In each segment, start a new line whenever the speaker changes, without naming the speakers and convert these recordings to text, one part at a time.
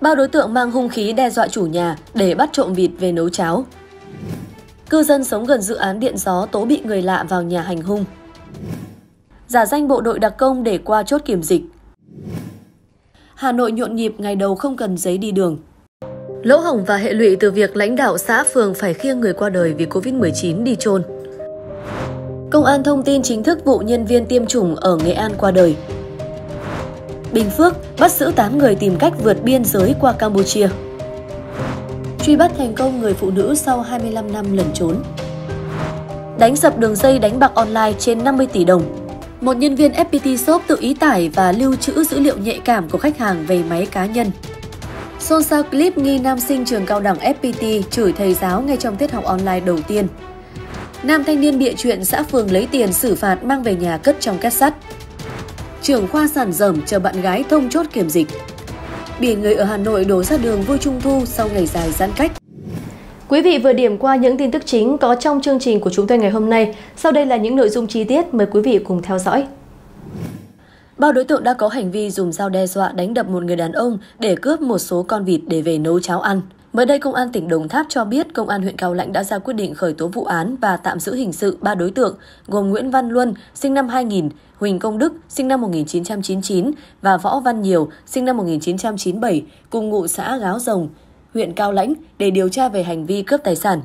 Ba đối tượng mang hung khí đe dọa chủ nhà để bắt trộm vịt về nấu cháo. Cư dân sống gần dự án điện gió tố bị người lạ vào nhà hành hung. Giả danh bộ đội đặc công để qua chốt kiểm dịch. Hà Nội nhộn nhịp ngày đầu không cần giấy đi đường. Lỗ hổng và hệ lụy từ việc lãnh đạo xã phường phải khiêng người qua đời vì Covid-19 đi chôn. Công an thông tin chính thức vụ nhân viên tiêm chủng ở Nghệ An qua đời. Bình Phước bắt giữ 8 người tìm cách vượt biên giới qua Campuchia. Truy bắt thành công người phụ nữ sau 25 năm lẩn trốn. Đánh sập đường dây đánh bạc online trên 50 tỷ đồng. Một nhân viên FPT Shop tự ý tải và lưu trữ dữ liệu nhạy cảm của khách hàng về máy cá nhân. Xôn xao clip nghi nam sinh trường cao đẳng FPT chửi thầy giáo ngay trong tiết học online đầu tiên. Nam thanh niên bịa chuyện xã phường lấy tiền xử phạt mang về nhà cất trong két sắt trưởng khoa sản dởm chờ bạn gái thông chốt kiểm dịch. Biển người ở Hà Nội đổ ra đường vui trung thu sau ngày dài giãn cách. Quý vị vừa điểm qua những tin tức chính có trong chương trình của chúng tôi ngày hôm nay. Sau đây là những nội dung chi tiết mời quý vị cùng theo dõi. Ba đối tượng đã có hành vi dùng dao đe dọa đánh đập một người đàn ông để cướp một số con vịt để về nấu cháo ăn. Mới đây, Công an tỉnh Đồng Tháp cho biết Công an huyện Cao Lãnh đã ra quyết định khởi tố vụ án và tạm giữ hình sự ba đối tượng gồm Nguyễn Văn Luân, sinh năm 2000, Huỳnh Công Đức sinh năm 1999 và Võ Văn Nhiều sinh năm 1997 cùng ngụ xã Gáo Rồng, huyện Cao Lãnh để điều tra về hành vi cướp tài sản.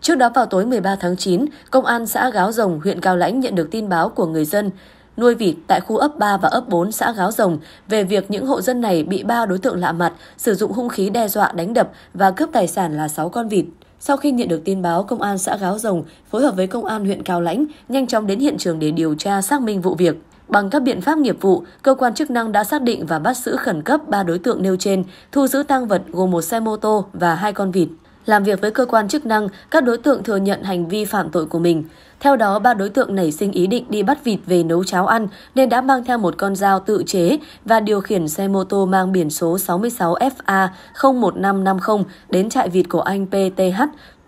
Trước đó vào tối 13 tháng 9, Công an xã Gáo Rồng, huyện Cao Lãnh nhận được tin báo của người dân nuôi vịt tại khu ấp 3 và ấp 4 xã Gáo Rồng về việc những hộ dân này bị ba đối tượng lạ mặt sử dụng hung khí đe dọa đánh đập và cướp tài sản là 6 con vịt. Sau khi nhận được tin báo, công an xã Gáo Rồng phối hợp với công an huyện Cao Lãnh nhanh chóng đến hiện trường để điều tra xác minh vụ việc. Bằng các biện pháp nghiệp vụ, cơ quan chức năng đã xác định và bắt giữ khẩn cấp 3 đối tượng nêu trên, thu giữ tăng vật gồm một xe mô tô và hai con vịt. Làm việc với cơ quan chức năng, các đối tượng thừa nhận hành vi phạm tội của mình. Theo đó, ba đối tượng nảy sinh ý định đi bắt vịt về nấu cháo ăn nên đã mang theo một con dao tự chế và điều khiển xe mô tô mang biển số 66FA01550 đến trại vịt của anh PTH,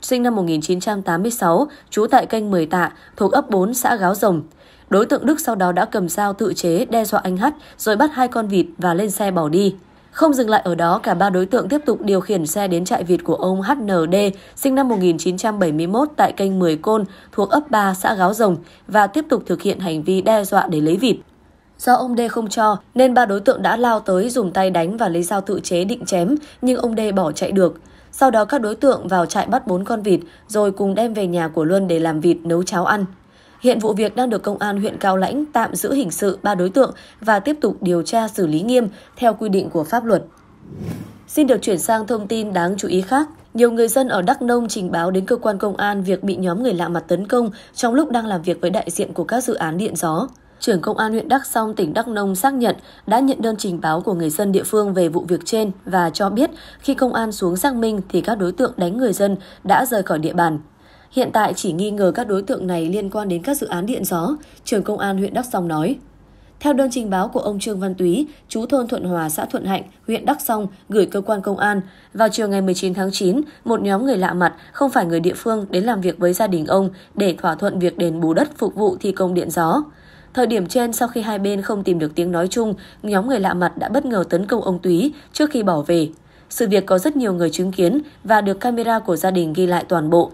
sinh năm 1986, trú tại kênh 10 Tạ, thuộc ấp 4 xã Gáo Rồng. Đối tượng Đức sau đó đã cầm dao tự chế đe dọa anh H, rồi bắt hai con vịt và lên xe bỏ đi. Không dừng lại ở đó, cả ba đối tượng tiếp tục điều khiển xe đến trại vịt của ông HND, sinh năm 1971 tại kênh 10 Côn, thuộc ấp 3 xã Gáo Rồng và tiếp tục thực hiện hành vi đe dọa để lấy vịt. Do ông D không cho nên ba đối tượng đã lao tới dùng tay đánh và lấy dao tự chế định chém nhưng ông D bỏ chạy được. Sau đó các đối tượng vào trại bắt bốn con vịt rồi cùng đem về nhà của Luân để làm vịt nấu cháo ăn. Hiện vụ việc đang được Công an huyện Cao Lãnh tạm giữ hình sự 3 đối tượng và tiếp tục điều tra xử lý nghiêm theo quy định của pháp luật. Xin được chuyển sang thông tin đáng chú ý khác. Nhiều người dân ở Đắk Nông trình báo đến cơ quan công an việc bị nhóm người lạ mặt tấn công trong lúc đang làm việc với đại diện của các dự án điện gió. Trưởng Công an huyện Đắk Song, tỉnh Đắk Nông xác nhận đã nhận đơn trình báo của người dân địa phương về vụ việc trên và cho biết khi công an xuống xác minh thì các đối tượng đánh người dân đã rời khỏi địa bàn. Hiện tại chỉ nghi ngờ các đối tượng này liên quan đến các dự án điện gió, trường công an huyện Đắk Song nói. Theo đơn trình báo của ông Trương Văn Túy, chú thôn Thuận Hòa, xã Thuận Hạnh, huyện Đắk Song gửi cơ quan công an, vào chiều ngày 19 tháng 9, một nhóm người lạ mặt, không phải người địa phương đến làm việc với gia đình ông để thỏa thuận việc đền bù đất phục vụ thi công điện gió. Thời điểm trên, sau khi hai bên không tìm được tiếng nói chung, nhóm người lạ mặt đã bất ngờ tấn công ông Túy trước khi bỏ về. Sự việc có rất nhiều người chứng kiến và được camera của gia đình ghi lại toàn bộ.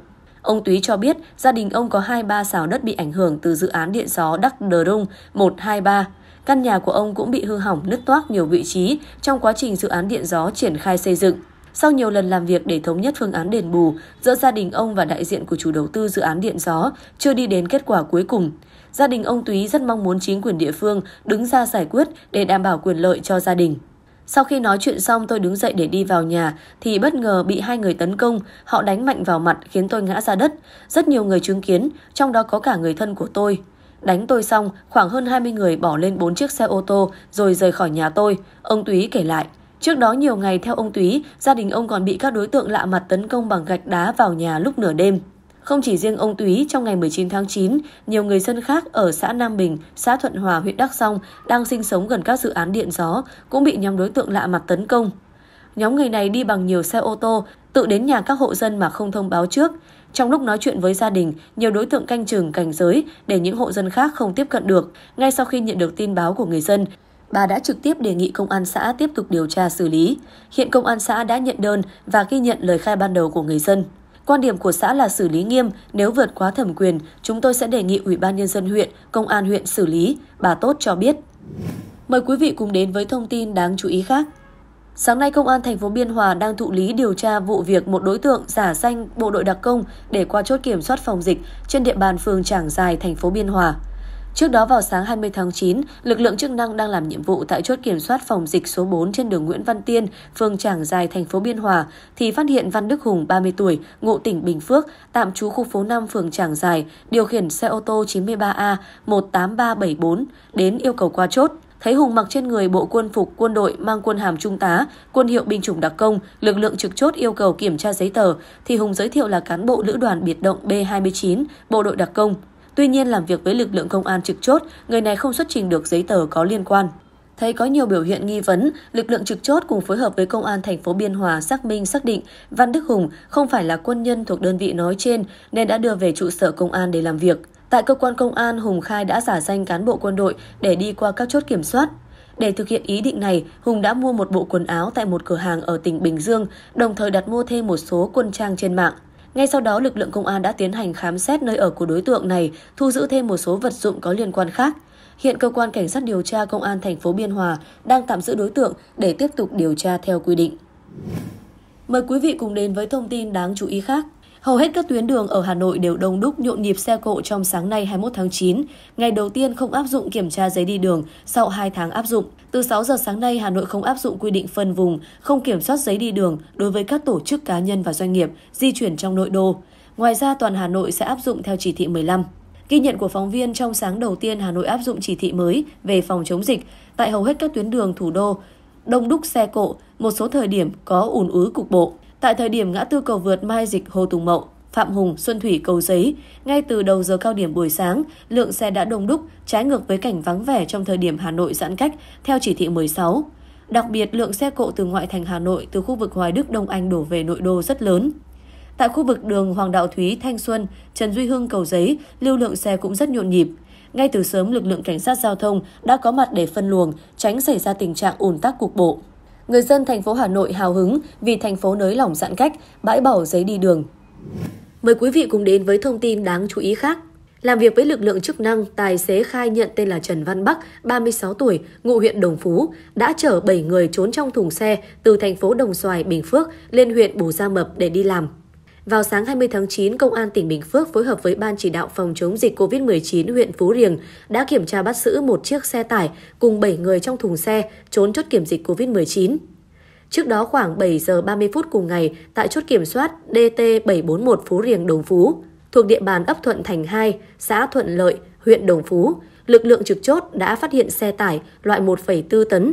Ông Túy cho biết gia đình ông có 23 xào đất bị ảnh hưởng từ dự án điện gió Đắc Đờ Rung 123. Căn nhà của ông cũng bị hư hỏng nứt toác nhiều vị trí trong quá trình dự án điện gió triển khai xây dựng. Sau nhiều lần làm việc để thống nhất phương án đền bù, giữa gia đình ông và đại diện của chủ đầu tư dự án điện gió chưa đi đến kết quả cuối cùng. Gia đình ông Túy rất mong muốn chính quyền địa phương đứng ra giải quyết để đảm bảo quyền lợi cho gia đình. Sau khi nói chuyện xong tôi đứng dậy để đi vào nhà thì bất ngờ bị hai người tấn công, họ đánh mạnh vào mặt khiến tôi ngã ra đất. Rất nhiều người chứng kiến, trong đó có cả người thân của tôi. Đánh tôi xong, khoảng hơn 20 người bỏ lên 4 chiếc xe ô tô rồi rời khỏi nhà tôi, ông Túy kể lại. Trước đó nhiều ngày theo ông Túy, gia đình ông còn bị các đối tượng lạ mặt tấn công bằng gạch đá vào nhà lúc nửa đêm. Không chỉ riêng ông Túy, trong ngày 19 tháng 9, nhiều người dân khác ở xã Nam Bình, xã Thuận Hòa, huyện Đắk Song đang sinh sống gần các dự án điện gió cũng bị nhóm đối tượng lạ mặt tấn công. Nhóm người này đi bằng nhiều xe ô tô, tự đến nhà các hộ dân mà không thông báo trước. Trong lúc nói chuyện với gia đình, nhiều đối tượng canh chừng cảnh giới để những hộ dân khác không tiếp cận được. Ngay sau khi nhận được tin báo của người dân, bà đã trực tiếp đề nghị công an xã tiếp tục điều tra xử lý. Hiện công an xã đã nhận đơn và ghi nhận lời khai ban đầu của người dân. Quan điểm của xã là xử lý nghiêm, nếu vượt quá thẩm quyền, chúng tôi sẽ đề nghị Ủy ban Nhân dân huyện, Công an huyện xử lý, bà Tốt cho biết. Mời quý vị cùng đến với thông tin đáng chú ý khác. Sáng nay, Công an thành phố Biên Hòa đang thụ lý điều tra vụ việc một đối tượng giả danh bộ đội đặc công để qua chốt kiểm soát phòng dịch trên địa bàn phường Trảng Dài, thành phố Biên Hòa. Trước đó vào sáng 20 tháng 9, lực lượng chức năng đang làm nhiệm vụ tại chốt kiểm soát phòng dịch số 4 trên đường Nguyễn Văn Tiên, phường Trảng Giài, thành phố Biên Hòa thì phát hiện Văn Đức Hùng 30 tuổi, ngụ tỉnh Bình Phước, tạm trú khu phố 5 phường Trảng Giài, điều khiển xe ô tô 93A 18374 đến yêu cầu qua chốt thấy Hùng mặc trên người bộ quân phục quân đội mang quân hàm trung tá, quân hiệu binh chủng đặc công, lực lượng trực chốt yêu cầu kiểm tra giấy tờ, thì Hùng giới thiệu là cán bộ lữ đoàn biệt động B-29, bộ đội đặc công. Tuy nhiên làm việc với lực lượng công an trực chốt, người này không xuất trình được giấy tờ có liên quan. Thấy có nhiều biểu hiện nghi vấn, lực lượng trực chốt cùng phối hợp với công an thành phố Biên Hòa xác minh xác định Văn Đức Hùng không phải là quân nhân thuộc đơn vị nói trên nên đã đưa về trụ sở công an để làm việc. Tại cơ quan công an, Hùng khai đã giả danh cán bộ quân đội để đi qua các chốt kiểm soát. Để thực hiện ý định này, Hùng đã mua một bộ quần áo tại một cửa hàng ở tỉnh Bình Dương, đồng thời đặt mua thêm một số quân trang trên mạng. Ngay sau đó, lực lượng công an đã tiến hành khám xét nơi ở của đối tượng này, thu giữ thêm một số vật dụng có liên quan khác. Hiện cơ quan cảnh sát điều tra công an thành phố Biên Hòa đang tạm giữ đối tượng để tiếp tục điều tra theo quy định. Mời quý vị cùng đến với thông tin đáng chú ý khác. Hầu hết các tuyến đường ở Hà Nội đều đông đúc nhộn nhịp xe cộ trong sáng nay 21 tháng 9, ngày đầu tiên không áp dụng kiểm tra giấy đi đường sau 2 tháng áp dụng. Từ 6 giờ sáng nay, Hà Nội không áp dụng quy định phân vùng, không kiểm soát giấy đi đường đối với các tổ chức cá nhân và doanh nghiệp di chuyển trong nội đô. Ngoài ra, toàn Hà Nội sẽ áp dụng theo chỉ thị 15. Ghi nhận của phóng viên trong sáng đầu tiên Hà Nội áp dụng chỉ thị mới về phòng chống dịch tại hầu hết các tuyến đường thủ đô, đông đúc xe cộ, một số thời điểm có ùn ứ cục bộ. Tại thời điểm ngã tư cầu vượt Mai Dịch Hồ Tùng Mậu, Phạm Hùng, Xuân Thủy, Cầu Giấy, ngay từ đầu giờ cao điểm buổi sáng, lượng xe đã đông đúc, trái ngược với cảnh vắng vẻ trong thời điểm Hà Nội giãn cách theo chỉ thị 16. Đặc biệt, lượng xe cộ từ ngoại thành Hà Nội từ khu vực Hoài Đức Đông Anh đổ về nội đô rất lớn. Tại khu vực đường Hoàng Đạo Thúy, Thanh Xuân, Trần Duy Hưng, Cầu Giấy, lưu lượng xe cũng rất nhộn nhịp. Ngay từ sớm, lực lượng cảnh sát giao thông đã có mặt để phân luồng, tránh xảy ra tình trạng ùn tắc cục bộ. Người dân thành phố Hà Nội hào hứng vì thành phố nới lỏng giãn cách, bãi bỏ giấy đi đường. Mời quý vị cùng đến với thông tin đáng chú ý khác. Làm việc với lực lượng chức năng, tài xế khai nhận tên là Trần Văn Bắc, 36 tuổi, ngụ huyện Đồng Phú, đã chở 7 người trốn trong thùng xe từ thành phố Đồng Xoài, Bình Phước lên huyện Bù Gia Mập để đi làm. Vào sáng 20 tháng 9, Công an tỉnh Bình Phước phối hợp với Ban chỉ đạo phòng chống dịch COVID-19 huyện Phú Riềng đã kiểm tra bắt giữ một chiếc xe tải cùng 7 người trong thùng xe trốn chốt kiểm dịch COVID-19. Trước đó khoảng 7 giờ 30 phút cùng ngày, tại chốt kiểm soát DT741 Phú Riềng Đồng Phú, thuộc địa bàn ấp Thuận Thành 2, xã Thuận Lợi, huyện Đồng Phú, lực lượng trực chốt đã phát hiện xe tải loại 1,4 tấn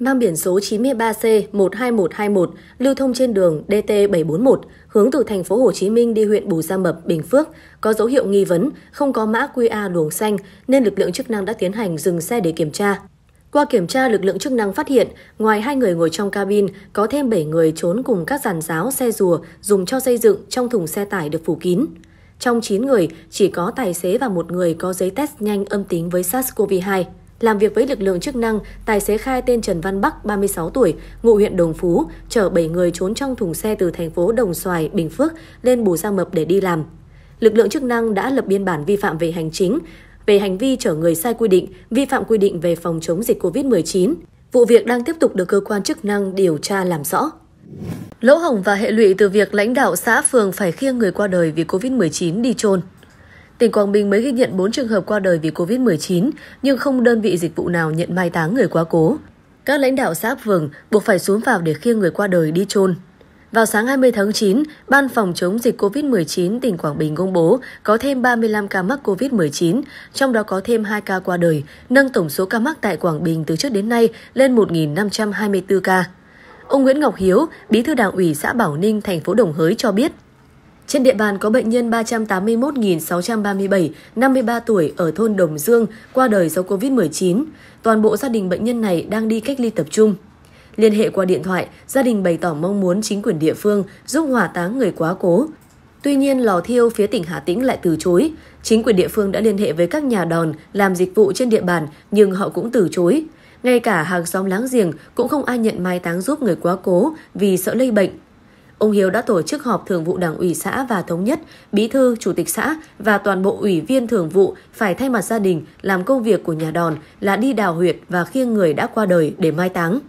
mang biển số 93C12121 lưu thông trên đường DT741 hướng từ thành phố Hồ Chí Minh đi huyện Bù Gia Mập, Bình Phước có dấu hiệu nghi vấn, không có mã QR luồng xanh nên lực lượng chức năng đã tiến hành dừng xe để kiểm tra. Qua kiểm tra, lực lượng chức năng phát hiện, ngoài hai người ngồi trong cabin, có thêm 7 người trốn cùng các giàn giáo xe rùa dùng cho xây dựng trong thùng xe tải được phủ kín. Trong 9 người, chỉ có tài xế và một người có giấy test nhanh âm tính với SARS-CoV-2. Làm việc với lực lượng chức năng, tài xế khai tên Trần Văn Bắc, 36 tuổi, ngụ huyện Đồng Phú, chở 7 người trốn trong thùng xe từ thành phố Đồng Xoài, Bình Phước lên Bù Gia Mập để đi làm. Lực lượng chức năng đã lập biên bản vi phạm về hành chính, về hành vi chở người sai quy định, vi phạm quy định về phòng chống dịch COVID-19. Vụ việc đang tiếp tục được cơ quan chức năng điều tra làm rõ. Lỗ hổng và hệ lụy từ việc lãnh đạo xã phường phải khiêng người qua đời vì COVID-19 đi chôn tỉnh Quảng Bình mới ghi nhận 4 trường hợp qua đời vì COVID-19, nhưng không đơn vị dịch vụ nào nhận mai táng người quá cố. Các lãnh đạo xã phường buộc phải xuống vào để khiêng người qua đời đi chôn. Vào sáng 20 tháng 9, Ban phòng chống dịch COVID-19 tỉnh Quảng Bình công bố có thêm 35 ca mắc COVID-19, trong đó có thêm 2 ca qua đời, nâng tổng số ca mắc tại Quảng Bình từ trước đến nay lên 1.524 ca. Ông Nguyễn Ngọc Hiếu, Bí thư Đảng ủy xã Bảo Ninh, thành phố Đồng Hới cho biết, trên địa bàn có bệnh nhân 381.637, 53 tuổi ở thôn Đồng Dương qua đời do COVID-19. Toàn bộ gia đình bệnh nhân này đang đi cách ly tập trung. Liên hệ qua điện thoại, gia đình bày tỏ mong muốn chính quyền địa phương giúp hỏa táng người quá cố. Tuy nhiên, lò thiêu phía tỉnh Hà Tĩnh lại từ chối. Chính quyền địa phương đã liên hệ với các nhà đòn làm dịch vụ trên địa bàn nhưng họ cũng từ chối. Ngay cả hàng xóm láng giềng cũng không ai nhận mai táng giúp người quá cố vì sợ lây bệnh ông Hiếu đã tổ chức họp thường vụ Đảng ủy xã và thống nhất, bí thư, chủ tịch xã và toàn bộ ủy viên thường vụ phải thay mặt gia đình làm công việc của nhà đòn là đi đào huyệt và khiêng người đã qua đời để mai táng.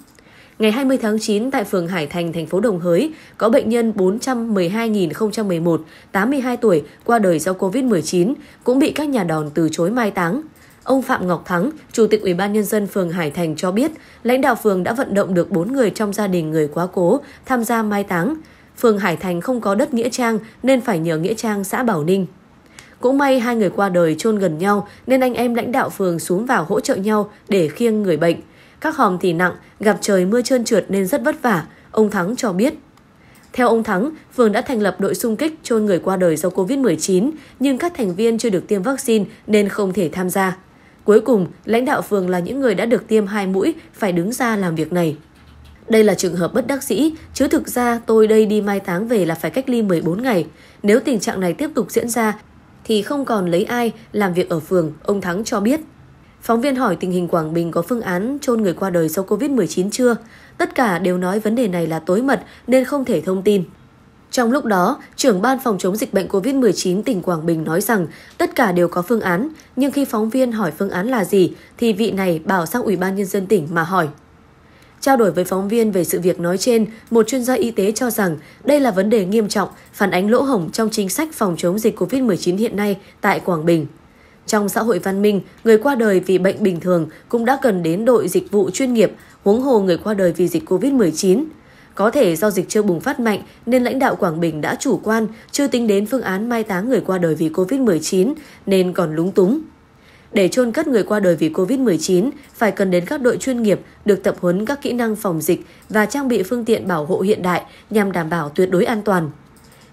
Ngày 20 tháng 9 tại phường Hải Thành, thành phố Đồng Hới, có bệnh nhân 412.011, 82 tuổi, qua đời do COVID-19, cũng bị các nhà đòn từ chối mai táng. Ông Phạm Ngọc Thắng, Chủ tịch Ủy ban Nhân dân phường Hải Thành cho biết, lãnh đạo phường đã vận động được 4 người trong gia đình người quá cố tham gia mai táng. Phường Hải Thành không có đất Nghĩa Trang nên phải nhờ Nghĩa Trang xã Bảo Ninh. Cũng may hai người qua đời chôn gần nhau nên anh em lãnh đạo phường xuống vào hỗ trợ nhau để khiêng người bệnh. Các hòm thì nặng, gặp trời mưa trơn trượt nên rất vất vả, ông Thắng cho biết. Theo ông Thắng, phường đã thành lập đội xung kích chôn người qua đời do Covid-19, nhưng các thành viên chưa được tiêm vaccine nên không thể tham gia. Cuối cùng, lãnh đạo phường là những người đã được tiêm hai mũi phải đứng ra làm việc này. Đây là trường hợp bất đắc dĩ, chứ thực ra tôi đây đi mai táng về là phải cách ly 14 ngày. Nếu tình trạng này tiếp tục diễn ra, thì không còn lấy ai làm việc ở phường, ông Thắng cho biết. Phóng viên hỏi tình hình Quảng Bình có phương án chôn người qua đời sau Covid-19 chưa? Tất cả đều nói vấn đề này là tối mật nên không thể thông tin. Trong lúc đó, trưởng ban phòng chống dịch bệnh COVID-19 tỉnh Quảng Bình nói rằng tất cả đều có phương án, nhưng khi phóng viên hỏi phương án là gì thì vị này bảo sang Ủy ban nhân dân tỉnh mà hỏi. Trao đổi với phóng viên về sự việc nói trên, một chuyên gia y tế cho rằng đây là vấn đề nghiêm trọng, phản ánh lỗ hổng trong chính sách phòng chống dịch COVID-19 hiện nay tại Quảng Bình. Trong xã hội văn minh, người qua đời vì bệnh bình thường cũng đã cần đến đội dịch vụ chuyên nghiệp, huống hồ người qua đời vì dịch COVID-19. Có thể do dịch chưa bùng phát mạnh nên lãnh đạo Quảng Bình đã chủ quan, chưa tính đến phương án mai táng người qua đời vì COVID-19 nên còn lúng túng. Để chôn cất người qua đời vì COVID-19, phải cần đến các đội chuyên nghiệp được tập huấn các kỹ năng phòng dịch và trang bị phương tiện bảo hộ hiện đại nhằm đảm bảo tuyệt đối an toàn.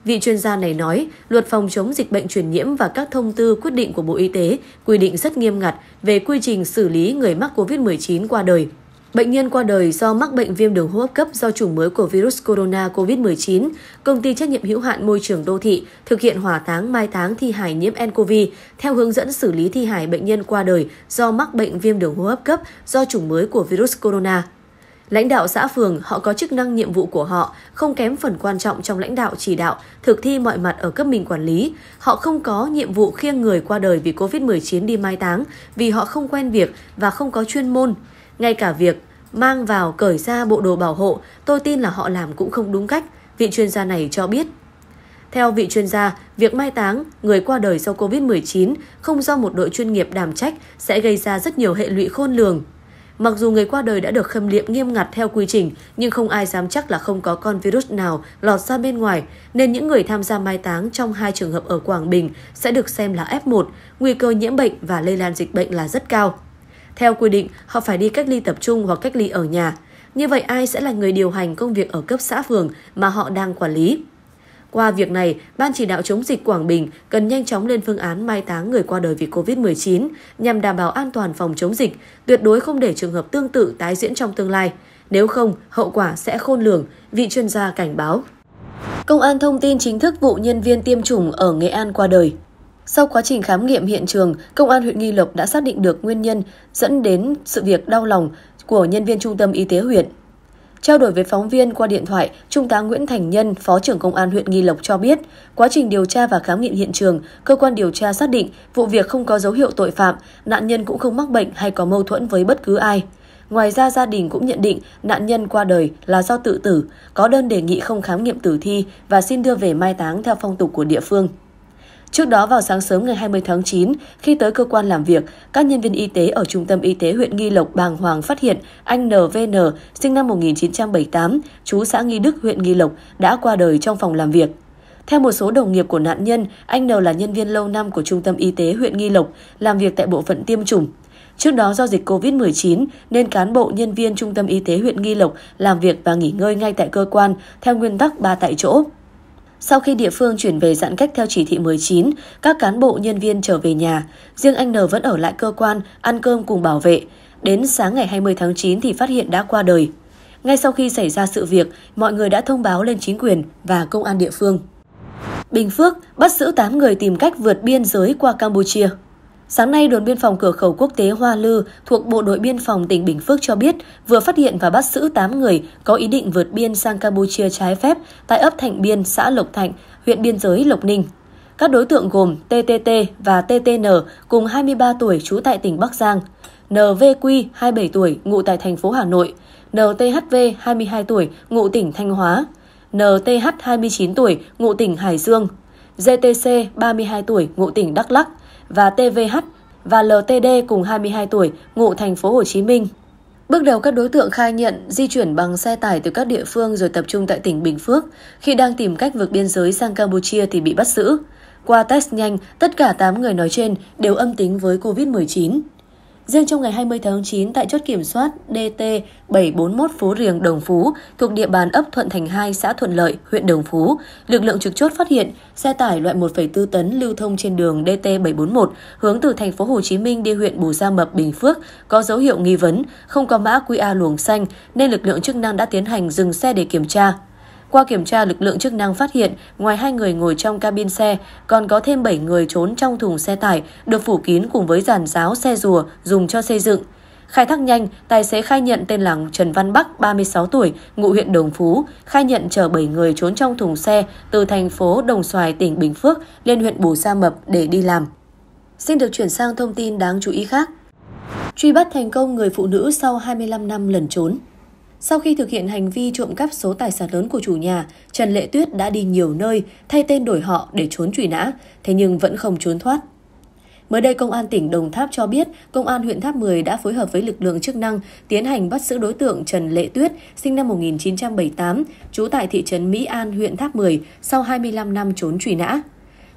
Vị chuyên gia này nói, luật phòng chống dịch bệnh truyền nhiễm và các thông tư quyết định của Bộ Y tế quy định rất nghiêm ngặt về quy trình xử lý người mắc COVID-19 qua đời. Bệnh nhân qua đời do mắc bệnh viêm đường hô hấp cấp do chủng mới của virus corona COVID-19, công ty trách nhiệm hữu hạn môi trường đô thị thực hiện hỏa táng mai táng thi hài nhiễm nCoV theo hướng dẫn xử lý thi hài bệnh nhân qua đời do mắc bệnh viêm đường hô hấp cấp do chủng mới của virus corona. Lãnh đạo xã phường, họ có chức năng nhiệm vụ của họ, không kém phần quan trọng trong lãnh đạo chỉ đạo, thực thi mọi mặt ở cấp mình quản lý. Họ không có nhiệm vụ khiêng người qua đời vì COVID-19 đi mai táng vì họ không quen việc và không có chuyên môn. Ngay cả việc mang vào cởi ra bộ đồ bảo hộ, tôi tin là họ làm cũng không đúng cách, vị chuyên gia này cho biết. Theo vị chuyên gia, việc mai táng người qua đời sau COVID-19 không do một đội chuyên nghiệp đảm trách sẽ gây ra rất nhiều hệ lụy khôn lường. Mặc dù người qua đời đã được khâm liệm nghiêm ngặt theo quy trình, nhưng không ai dám chắc là không có con virus nào lọt ra bên ngoài, nên những người tham gia mai táng trong hai trường hợp ở Quảng Bình sẽ được xem là F1, nguy cơ nhiễm bệnh và lây lan dịch bệnh là rất cao. Theo quy định, họ phải đi cách ly tập trung hoặc cách ly ở nhà. Như vậy ai sẽ là người điều hành công việc ở cấp xã phường mà họ đang quản lý? Qua việc này, Ban chỉ đạo chống dịch Quảng Bình cần nhanh chóng lên phương án mai táng người qua đời vì COVID-19 nhằm đảm bảo an toàn phòng chống dịch, tuyệt đối không để trường hợp tương tự tái diễn trong tương lai. Nếu không, hậu quả sẽ khôn lường, vị chuyên gia cảnh báo. Công an thông tin chính thức vụ nhân viên tiêm chủng ở Nghệ An qua đời. Sau quá trình khám nghiệm hiện trường, Công an huyện Nghi Lộc đã xác định được nguyên nhân dẫn đến sự việc đau lòng của nhân viên trung tâm y tế huyện. Trao đổi với phóng viên qua điện thoại, Trung tá Nguyễn Thành Nhân, Phó trưởng Công an huyện Nghi Lộc cho biết, quá trình điều tra và khám nghiệm hiện trường, cơ quan điều tra xác định vụ việc không có dấu hiệu tội phạm, nạn nhân cũng không mắc bệnh hay có mâu thuẫn với bất cứ ai. Ngoài ra, gia đình cũng nhận định nạn nhân qua đời là do tự tử, có đơn đề nghị không khám nghiệm tử thi và xin đưa về mai táng theo phong tục của địa phương. Trước đó vào sáng sớm ngày 20 tháng 9, khi tới cơ quan làm việc, các nhân viên y tế ở Trung tâm Y tế huyện Nghi Lộc bàng hoàng phát hiện anh NVN, sinh năm 1978, chú xã Nghi Đức, huyện Nghi Lộc, đã qua đời trong phòng làm việc. Theo một số đồng nghiệp của nạn nhân, anh N là nhân viên lâu năm của Trung tâm Y tế huyện Nghi Lộc, làm việc tại bộ phận tiêm chủng. Trước đó do dịch COVID-19 nên cán bộ nhân viên Trung tâm Y tế huyện Nghi Lộc làm việc và nghỉ ngơi ngay tại cơ quan theo nguyên tắc ba tại chỗ. Sau khi địa phương chuyển về giãn cách theo chỉ thị 19, các cán bộ nhân viên trở về nhà, riêng anh N vẫn ở lại cơ quan ăn cơm cùng bảo vệ. Đến sáng ngày 20 tháng 9 thì phát hiện đã qua đời. Ngay sau khi xảy ra sự việc, mọi người đã thông báo lên chính quyền và công an địa phương. Bình Phước bắt giữ 8 người tìm cách vượt biên giới qua Campuchia. Sáng nay, đồn biên phòng cửa khẩu quốc tế Hoa Lư thuộc Bộ đội Biên phòng tỉnh Bình Phước cho biết vừa phát hiện và bắt giữ 8 người có ý định vượt biên sang Campuchia trái phép tại ấp Thạnh Biên, xã Lộc Thạnh, huyện biên giới Lộc Ninh. Các đối tượng gồm TTT và TTN cùng 23 tuổi trú tại tỉnh Bắc Giang, NVQ 27 tuổi ngụ tại thành phố Hà Nội, NTHV 22 tuổi ngụ tỉnh Thanh Hóa, NTH 29 tuổi ngụ tỉnh Hải Dương, GTC 32 tuổi ngụ tỉnh Đắk Lắk và TVH và LTD cùng 22 tuổi, ngụ thành phố Hồ Chí Minh. Bước đầu các đối tượng khai nhận di chuyển bằng xe tải từ các địa phương rồi tập trung tại tỉnh Bình Phước. Khi đang tìm cách vượt biên giới sang Campuchia thì bị bắt giữ. Qua test nhanh, tất cả 8 người nói trên đều âm tính với COVID-19. Riêng trong ngày 20 tháng 9 tại chốt kiểm soát DT 741 Phú Riềng Đồng Phú thuộc địa bàn ấp Thuận Thành 2, xã Thuận Lợi, huyện Đồng Phú, lực lượng trực chốt phát hiện xe tải loại 1,4 tấn lưu thông trên đường DT 741 hướng từ thành phố Hồ Chí Minh đi huyện Bù Gia Mập, Bình Phước có dấu hiệu nghi vấn, không có mã QR luồng xanh nên lực lượng chức năng đã tiến hành dừng xe để kiểm tra, qua kiểm tra, lực lượng chức năng phát hiện ngoài hai người ngồi trong cabin xe, còn có thêm 7 người trốn trong thùng xe tải được phủ kín cùng với giàn giáo xe rùa dùng cho xây dựng. Khai thác nhanh, tài xế khai nhận tên là Trần Văn Bắc, 36 tuổi, ngụ huyện Đồng Phú, khai nhận chở 7 người trốn trong thùng xe từ thành phố Đồng Xoài, tỉnh Bình Phước lên huyện Bù Sa Mập để đi làm. Xin được chuyển sang thông tin đáng chú ý khác. Truy bắt thành công người phụ nữ sau 25 năm lẩn trốn. Sau khi thực hiện hành vi trộm cắp số tài sản lớn của chủ nhà, Trần Lệ Tuyết đã đi nhiều nơi, thay tên đổi họ để trốn truy nã, thế nhưng vẫn không trốn thoát. Mới đây, Công an tỉnh Đồng Tháp cho biết, Công an huyện Tháp 10 đã phối hợp với lực lượng chức năng tiến hành bắt giữ đối tượng Trần Lệ Tuyết, sinh năm 1978, trú tại thị trấn Mỹ An, huyện Tháp 10, sau 25 năm trốn truy nã.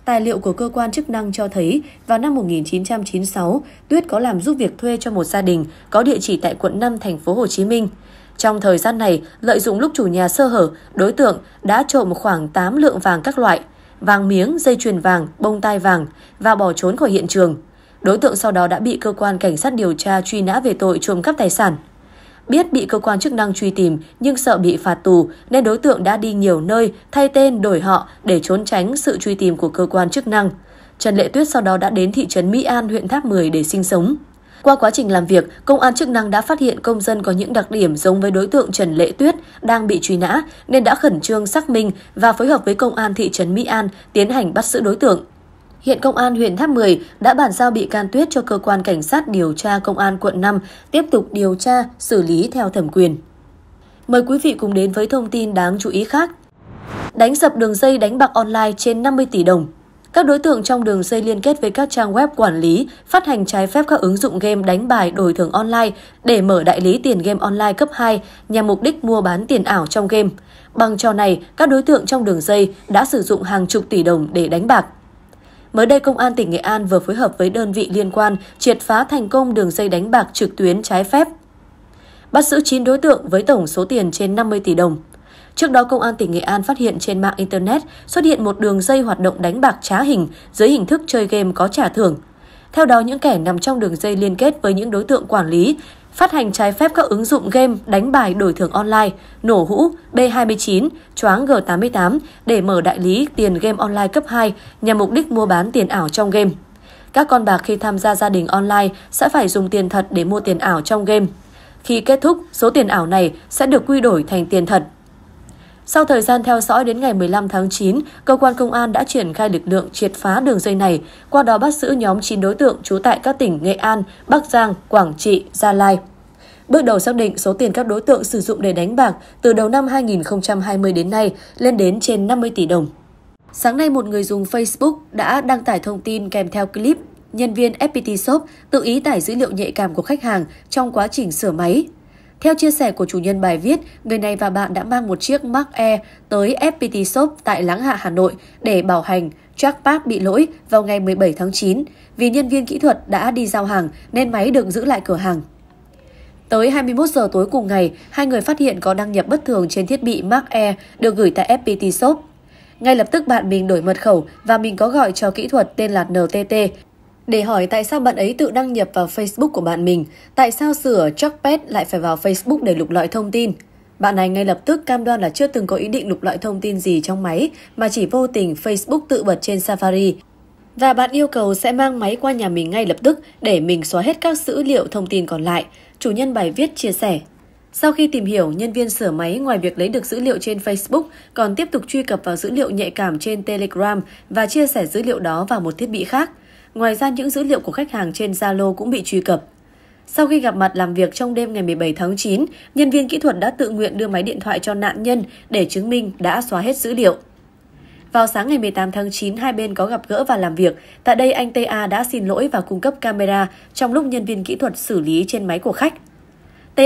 Tài liệu của cơ quan chức năng cho thấy, vào năm 1996, Tuyết có làm giúp việc thuê cho một gia đình có địa chỉ tại quận 5, thành phố Hồ Chí Minh. Trong thời gian này, lợi dụng lúc chủ nhà sơ hở, đối tượng đã trộm khoảng 8 lượng vàng các loại, vàng miếng, dây chuyền vàng, bông tai vàng và bỏ trốn khỏi hiện trường. Đối tượng sau đó đã bị cơ quan cảnh sát điều tra truy nã về tội trộm cắp tài sản. Biết bị cơ quan chức năng truy tìm nhưng sợ bị phạt tù nên đối tượng đã đi nhiều nơi thay tên đổi họ để trốn tránh sự truy tìm của cơ quan chức năng. Trần Lệ Tuyết sau đó đã đến thị trấn Mỹ An, huyện Tháp 10 để sinh sống. Qua quá trình làm việc, công an chức năng đã phát hiện công dân có những đặc điểm giống với đối tượng Trần Lệ Tuyết đang bị truy nã nên đã khẩn trương xác minh và phối hợp với công an thị trấn Mỹ An tiến hành bắt giữ đối tượng. Hiện Công an huyện Tháp 10 đã bàn giao bị can Tuyết cho cơ quan cảnh sát điều tra Công an quận 5 tiếp tục điều tra, xử lý theo thẩm quyền. Mời quý vị cùng đến với thông tin đáng chú ý khác. Đánh sập đường dây đánh bạc online trên 50 tỷ đồng. Các đối tượng trong đường dây liên kết với các trang web quản lý, phát hành trái phép các ứng dụng game đánh bài đổi thưởng online để mở đại lý tiền game online cấp 2 nhằm mục đích mua bán tiền ảo trong game. Bằng trò này, các đối tượng trong đường dây đã sử dụng hàng chục tỷ đồng để đánh bạc. Mới đây, Công an tỉnh Nghệ An vừa phối hợp với đơn vị liên quan triệt phá thành công đường dây đánh bạc trực tuyến trái phép. Bắt giữ 9 đối tượng với tổng số tiền trên 50 tỷ đồng. Trước đó, Công an tỉnh Nghệ An phát hiện trên mạng Internet xuất hiện một đường dây hoạt động đánh bạc trá hình dưới hình thức chơi game có trả thưởng. Theo đó, những kẻ nằm trong đường dây liên kết với những đối tượng quản lý, phát hành trái phép các ứng dụng game đánh bài đổi thưởng online, nổ hũ, B29, choáng G88 để mở đại lý tiền game online cấp 2 nhằm mục đích mua bán tiền ảo trong game. Các con bạc khi tham gia gia đình online sẽ phải dùng tiền thật để mua tiền ảo trong game. Khi kết thúc, số tiền ảo này sẽ được quy đổi thành tiền thật sau thời gian theo dõi đến ngày 15 tháng 9, cơ quan công an đã triển khai lực lượng triệt phá đường dây này, qua đó bắt giữ nhóm 9 đối tượng trú tại các tỉnh Nghệ An, Bắc Giang, Quảng Trị, Gia Lai. Bước đầu xác định số tiền các đối tượng sử dụng để đánh bạc từ đầu năm 2020 đến nay lên đến trên 50 tỷ đồng. Sáng nay, một người dùng Facebook đã đăng tải thông tin kèm theo clip nhân viên FPT Shop tự ý tải dữ liệu nhạy cảm của khách hàng trong quá trình sửa máy theo chia sẻ của chủ nhân bài viết, người này và bạn đã mang một chiếc Mark Air tới FPT Shop tại Láng Hạ, Hà Nội để bảo hành. Trackpad bị lỗi vào ngày 17 tháng 9 vì nhân viên kỹ thuật đã đi giao hàng nên máy được giữ lại cửa hàng. Tới 21 giờ tối cùng ngày, hai người phát hiện có đăng nhập bất thường trên thiết bị Mark Air được gửi tại FPT Shop. Ngay lập tức bạn mình đổi mật khẩu và mình có gọi cho kỹ thuật tên là NTT để hỏi tại sao bạn ấy tự đăng nhập vào Facebook của bạn mình, tại sao sửa Chuckpad lại phải vào Facebook để lục lọi thông tin, bạn này ngay lập tức cam đoan là chưa từng có ý định lục lọi thông tin gì trong máy mà chỉ vô tình Facebook tự bật trên Safari. Và bạn yêu cầu sẽ mang máy qua nhà mình ngay lập tức để mình xóa hết các dữ liệu thông tin còn lại, chủ nhân bài viết chia sẻ. Sau khi tìm hiểu, nhân viên sửa máy ngoài việc lấy được dữ liệu trên Facebook còn tiếp tục truy cập vào dữ liệu nhạy cảm trên Telegram và chia sẻ dữ liệu đó vào một thiết bị khác. Ngoài ra những dữ liệu của khách hàng trên Zalo cũng bị truy cập. Sau khi gặp mặt làm việc trong đêm ngày 17 tháng 9, nhân viên kỹ thuật đã tự nguyện đưa máy điện thoại cho nạn nhân để chứng minh đã xóa hết dữ liệu. Vào sáng ngày 18 tháng 9, hai bên có gặp gỡ và làm việc. Tại đây, anh TA đã xin lỗi và cung cấp camera trong lúc nhân viên kỹ thuật xử lý trên máy của khách.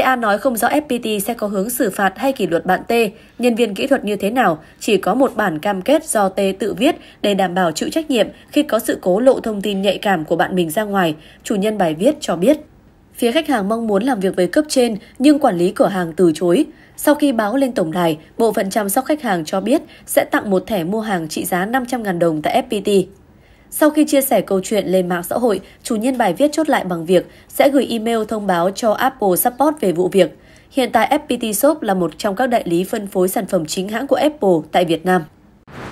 TA nói không rõ FPT sẽ có hướng xử phạt hay kỷ luật bạn T, nhân viên kỹ thuật như thế nào, chỉ có một bản cam kết do T tự viết để đảm bảo chịu trách nhiệm khi có sự cố lộ thông tin nhạy cảm của bạn mình ra ngoài, chủ nhân bài viết cho biết. Phía khách hàng mong muốn làm việc với cấp trên nhưng quản lý cửa hàng từ chối. Sau khi báo lên tổng đài, bộ phận chăm sóc khách hàng cho biết sẽ tặng một thẻ mua hàng trị giá 500.000 đồng tại FPT. Sau khi chia sẻ câu chuyện lên mạng xã hội, chủ nhân bài viết chốt lại bằng việc sẽ gửi email thông báo cho Apple Support về vụ việc. Hiện tại FPT Shop là một trong các đại lý phân phối sản phẩm chính hãng của Apple tại Việt Nam.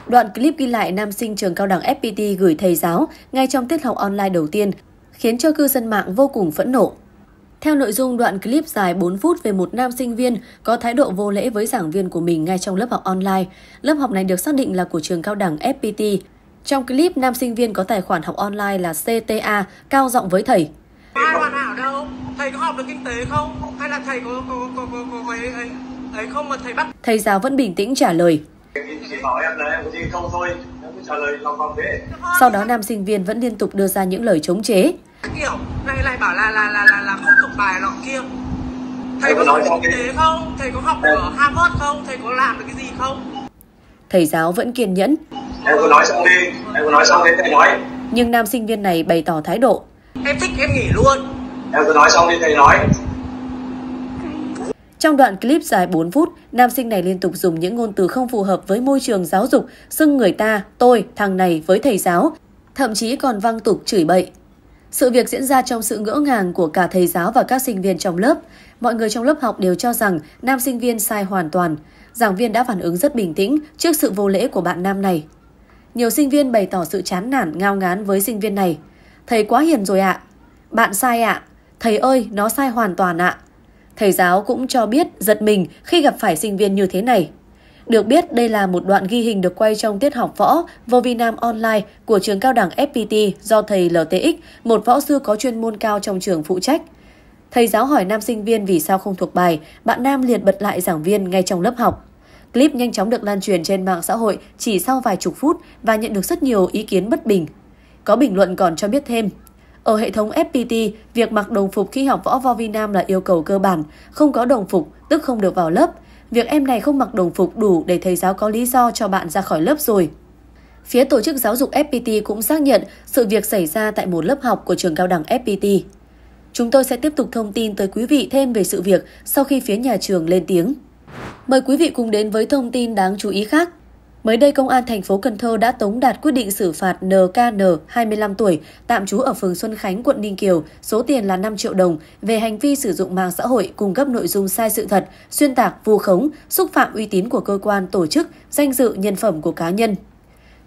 Đoạn clip ghi lại nam sinh trường cao đẳng FPT gửi thầy giáo ngay trong tiết học online đầu tiên, khiến cho cư dân mạng vô cùng phẫn nộ. Theo nội dung đoạn clip dài 4 phút về một nam sinh viên có thái độ vô lễ với giảng viên của mình ngay trong lớp học online, lớp học này được xác định là của trường cao đẳng FPT. Trong clip, nam sinh viên có tài khoản học online là CTA cao giọng với thầy. Ai hoàn hảo đâu? Thầy có học được kinh tế không? Hay là thầy có có có có, có ấy, ấy, ấy không mà thầy bắt? Thầy giáo vẫn bình tĩnh trả lời. Sau đó nam sinh viên vẫn liên tục đưa ra những lời chống chế. Kiểu này lại bảo là là là là, là không thuộc bài lọ kia. Thầy có học kinh tế không? Thầy có học ở Harvard không? Thầy có làm được cái gì không? thầy giáo vẫn kiên nhẫn. Em vừa nói xong đi, em vừa nói xong đi, thầy nói. Nhưng nam sinh viên này bày tỏ thái độ. Em thích em nghỉ luôn. Em vừa nói xong đi, thầy nói. Trong đoạn clip dài 4 phút, nam sinh này liên tục dùng những ngôn từ không phù hợp với môi trường giáo dục, xưng người ta, tôi, thằng này với thầy giáo, thậm chí còn văng tục chửi bậy. Sự việc diễn ra trong sự ngỡ ngàng của cả thầy giáo và các sinh viên trong lớp. Mọi người trong lớp học đều cho rằng nam sinh viên sai hoàn toàn giảng viên đã phản ứng rất bình tĩnh trước sự vô lễ của bạn nam này. Nhiều sinh viên bày tỏ sự chán nản ngao ngán với sinh viên này. Thầy quá hiền rồi ạ. Bạn sai ạ. Thầy ơi, nó sai hoàn toàn ạ. Thầy giáo cũng cho biết giật mình khi gặp phải sinh viên như thế này. Được biết, đây là một đoạn ghi hình được quay trong tiết học võ vô Nam Online của trường cao đẳng FPT do thầy LTX, một võ sư có chuyên môn cao trong trường phụ trách. Thầy giáo hỏi nam sinh viên vì sao không thuộc bài, bạn nam liền bật lại giảng viên ngay trong lớp học. Clip nhanh chóng được lan truyền trên mạng xã hội chỉ sau vài chục phút và nhận được rất nhiều ý kiến bất bình. Có bình luận còn cho biết thêm, ở hệ thống FPT, việc mặc đồng phục khi học võ vo Vi Nam là yêu cầu cơ bản, không có đồng phục tức không được vào lớp. Việc em này không mặc đồng phục đủ để thầy giáo có lý do cho bạn ra khỏi lớp rồi. Phía tổ chức giáo dục FPT cũng xác nhận sự việc xảy ra tại một lớp học của trường cao đẳng FPT. Chúng tôi sẽ tiếp tục thông tin tới quý vị thêm về sự việc sau khi phía nhà trường lên tiếng. Mời quý vị cùng đến với thông tin đáng chú ý khác. Mới đây, Công an thành phố Cần Thơ đã tống đạt quyết định xử phạt NKN 25 tuổi, tạm trú ở phường Xuân Khánh, quận Ninh Kiều, số tiền là 5 triệu đồng về hành vi sử dụng mạng xã hội cung cấp nội dung sai sự thật, xuyên tạc, vu khống, xúc phạm uy tín của cơ quan, tổ chức, danh dự, nhân phẩm của cá nhân.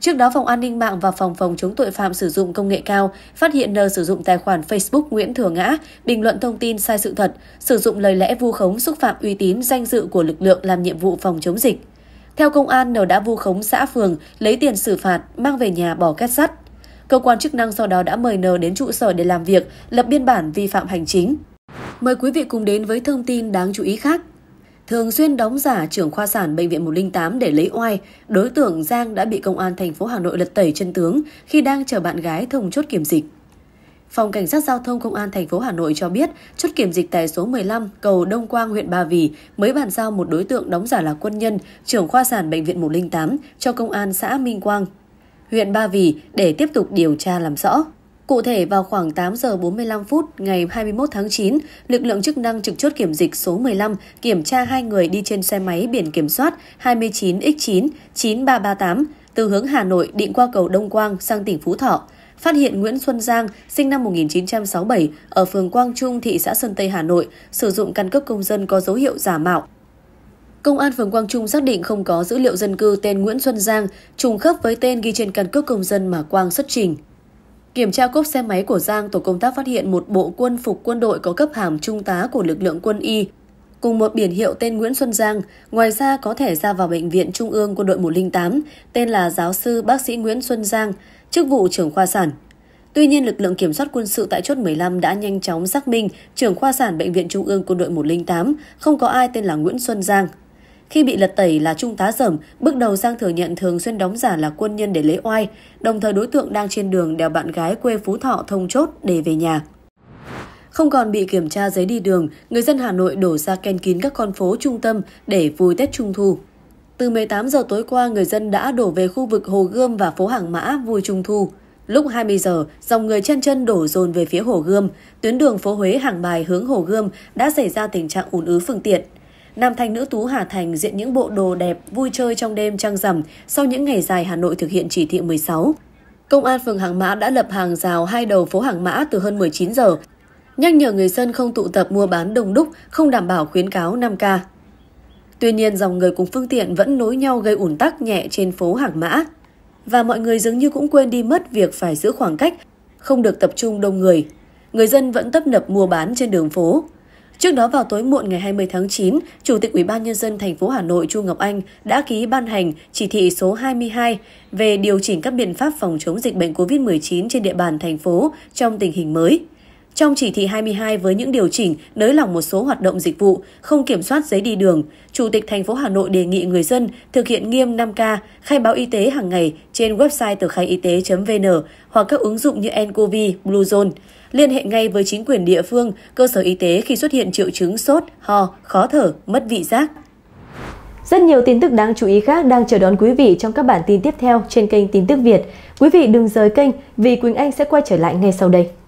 Trước đó, Phòng An ninh mạng và Phòng phòng chống tội phạm sử dụng công nghệ cao phát hiện N sử dụng tài khoản Facebook Nguyễn Thừa Ngã, bình luận thông tin sai sự thật, sử dụng lời lẽ vu khống xúc phạm uy tín danh dự của lực lượng làm nhiệm vụ phòng chống dịch. Theo công an, N đã vu khống xã phường, lấy tiền xử phạt, mang về nhà bỏ kết sắt. Cơ quan chức năng sau đó đã mời N đến trụ sở để làm việc, lập biên bản vi phạm hành chính. Mời quý vị cùng đến với thông tin đáng chú ý khác thường xuyên đóng giả trưởng khoa sản bệnh viện 108 để lấy oai, đối tượng Giang đã bị công an thành phố Hà Nội lật tẩy chân tướng khi đang chờ bạn gái thông chốt kiểm dịch. Phòng Cảnh sát Giao thông Công an thành phố Hà Nội cho biết, chốt kiểm dịch tại số 15 cầu Đông Quang, huyện Ba Vì mới bàn giao một đối tượng đóng giả là quân nhân, trưởng khoa sản Bệnh viện 108 cho Công an xã Minh Quang, huyện Ba Vì để tiếp tục điều tra làm rõ. Cụ thể vào khoảng 8 giờ 45 phút ngày 21 tháng 9, lực lượng chức năng trực chốt kiểm dịch số 15 kiểm tra hai người đi trên xe máy biển kiểm soát 29X9 9338 từ hướng Hà Nội định qua cầu Đông Quang sang tỉnh Phú Thọ phát hiện Nguyễn Xuân Giang, sinh năm 1967, ở phường Quang Trung, thị xã Sơn Tây, Hà Nội, sử dụng căn cước công dân có dấu hiệu giả mạo. Công an phường Quang Trung xác định không có dữ liệu dân cư tên Nguyễn Xuân Giang trùng khớp với tên ghi trên căn cước công dân mà Quang xuất trình. Kiểm tra cốp xe máy của Giang, tổ công tác phát hiện một bộ quân phục quân đội có cấp hàm trung tá của lực lượng quân y, cùng một biển hiệu tên Nguyễn Xuân Giang. Ngoài ra có thể ra vào Bệnh viện Trung ương quân đội 108, tên là giáo sư bác sĩ Nguyễn Xuân Giang, chức vụ trưởng khoa sản. Tuy nhiên, lực lượng kiểm soát quân sự tại chốt 15 đã nhanh chóng xác minh trưởng khoa sản Bệnh viện Trung ương quân đội 108 không có ai tên là Nguyễn Xuân Giang. Khi bị lật tẩy là trung tá Sẩm, bước đầu Giang thừa nhận thường xuyên đóng giả là quân nhân để lấy oai, đồng thời đối tượng đang trên đường đèo bạn gái quê Phú Thọ thông chốt để về nhà. Không còn bị kiểm tra giấy đi đường, người dân Hà Nội đổ ra ken kín các con phố trung tâm để vui Tết Trung Thu. Từ 18 giờ tối qua, người dân đã đổ về khu vực Hồ Gươm và phố Hàng Mã vui Trung Thu. Lúc 20 giờ, dòng người chân chân đổ dồn về phía Hồ Gươm. Tuyến đường phố Huế Hàng Bài hướng Hồ Gươm đã xảy ra tình trạng ùn ứ phương tiện nam thanh nữ tú Hà Thành diện những bộ đồ đẹp vui chơi trong đêm trăng rằm sau những ngày dài Hà Nội thực hiện chỉ thị 16. Công an phường Hàng Mã đã lập hàng rào hai đầu phố Hàng Mã từ hơn 19 giờ, nhắc nhở người dân không tụ tập mua bán đông đúc, không đảm bảo khuyến cáo 5K. Tuy nhiên, dòng người cùng phương tiện vẫn nối nhau gây ủn tắc nhẹ trên phố Hàng Mã. Và mọi người dường như cũng quên đi mất việc phải giữ khoảng cách, không được tập trung đông người. Người dân vẫn tấp nập mua bán trên đường phố. Trước đó vào tối muộn ngày 20 tháng 9, Chủ tịch Ủy ban nhân dân thành phố Hà Nội Chu Ngọc Anh đã ký ban hành chỉ thị số 22 về điều chỉnh các biện pháp phòng chống dịch bệnh COVID-19 trên địa bàn thành phố trong tình hình mới. Trong chỉ thị 22 với những điều chỉnh nới lỏng một số hoạt động dịch vụ, không kiểm soát giấy đi đường, Chủ tịch thành phố Hà Nội đề nghị người dân thực hiện nghiêm 5K, khai báo y tế hàng ngày trên website tờ khai y tế.vn hoặc các ứng dụng như nCoV, Bluezone liên hệ ngay với chính quyền địa phương, cơ sở y tế khi xuất hiện triệu chứng sốt, ho, khó thở, mất vị giác. Rất nhiều tin tức đáng chú ý khác đang chờ đón quý vị trong các bản tin tiếp theo trên kênh Tin tức Việt. Quý vị đừng rời kênh vì Quỳnh Anh sẽ quay trở lại ngay sau đây.